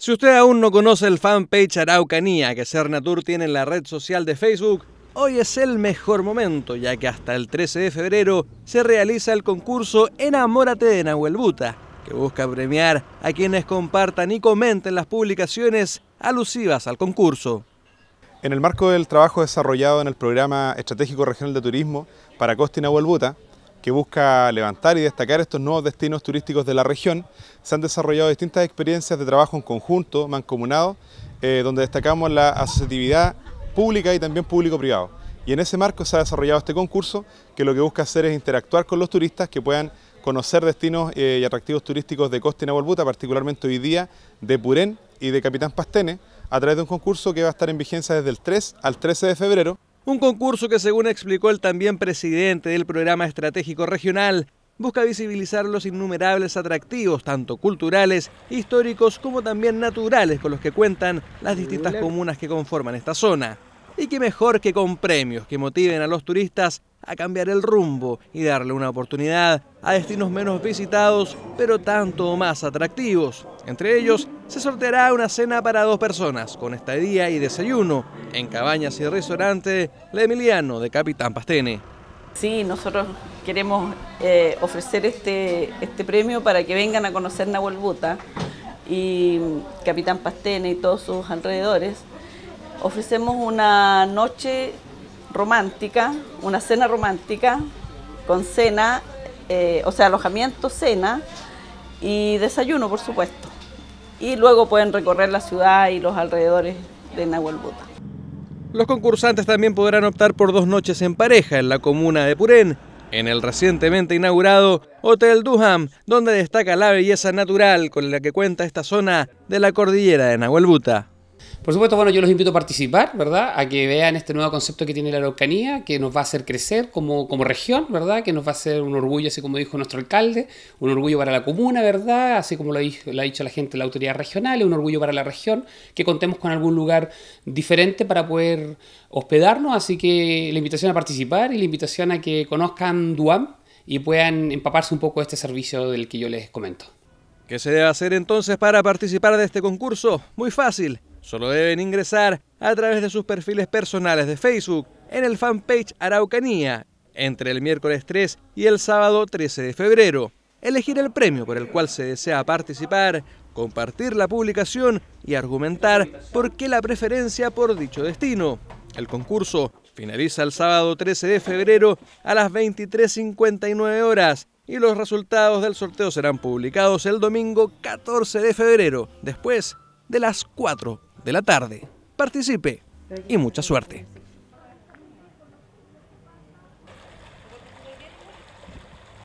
Si usted aún no conoce el fanpage Araucanía que Natur tiene en la red social de Facebook, hoy es el mejor momento, ya que hasta el 13 de febrero se realiza el concurso Enamórate de Nahuelbuta, que busca premiar a quienes compartan y comenten las publicaciones alusivas al concurso. En el marco del trabajo desarrollado en el Programa Estratégico Regional de Turismo para Costa y Nahuel que busca levantar y destacar estos nuevos destinos turísticos de la región. Se han desarrollado distintas experiencias de trabajo en conjunto, mancomunado, eh, donde destacamos la asociatividad pública y también público-privado. Y en ese marco se ha desarrollado este concurso que lo que busca hacer es interactuar con los turistas que puedan conocer destinos eh, y atractivos turísticos de Costa y Navolbuta... particularmente hoy día de Purén y de Capitán Pastene, a través de un concurso que va a estar en vigencia desde el 3 al 13 de febrero. Un concurso que, según explicó el también presidente del Programa Estratégico Regional, busca visibilizar los innumerables atractivos, tanto culturales, históricos como también naturales, con los que cuentan las distintas comunas que conforman esta zona. Y que mejor que con premios que motiven a los turistas a cambiar el rumbo y darle una oportunidad a destinos menos visitados, pero tanto más atractivos. Entre ellos, se sorteará una cena para dos personas, con estadía y desayuno, en cabañas y restaurante La Emiliano de Capitán Pastene. Sí, nosotros queremos eh, ofrecer este, este premio para que vengan a conocer Nahuel Buta y Capitán Pastene y todos sus alrededores. Ofrecemos una noche romántica, una cena romántica, con cena, eh, o sea, alojamiento, cena y desayuno, por supuesto. Y luego pueden recorrer la ciudad y los alrededores de Nahuelbuta. Los concursantes también podrán optar por dos noches en pareja en la comuna de Purén, en el recientemente inaugurado Hotel Duham, donde destaca la belleza natural con la que cuenta esta zona de la cordillera de Nahuelbuta. Por supuesto, bueno, yo los invito a participar, ¿verdad? A que vean este nuevo concepto que tiene la Araucanía, que nos va a hacer crecer como, región, ¿verdad? Que nos va a hacer un orgullo, así como dijo nuestro alcalde, un orgullo para la comuna, ¿verdad? Así como lo, ha dicho la gente, la autoridad regional, un orgullo para la región, que contemos con algún lugar diferente para poder hospedarnos. Así que la invitación a participar y la invitación a que conozcan Duam y puedan empaparse un poco de este servicio del que yo les comento. ¿Qué se debe hacer entonces para participar de este concurso? Muy fácil Solo deben ingresar a través de sus perfiles personales de Facebook en el fanpage Araucanía entre el miércoles 3 y el sábado 13 de febrero, elegir el premio por el cual se desea participar, compartir la publicación y argumentar por qué la preferencia por dicho destino. El concurso finaliza el sábado 13 de febrero a las 23.59 horas y los resultados del sorteo serán publicados el domingo 14 de febrero, después de las 4 de la tarde. Participe y mucha suerte.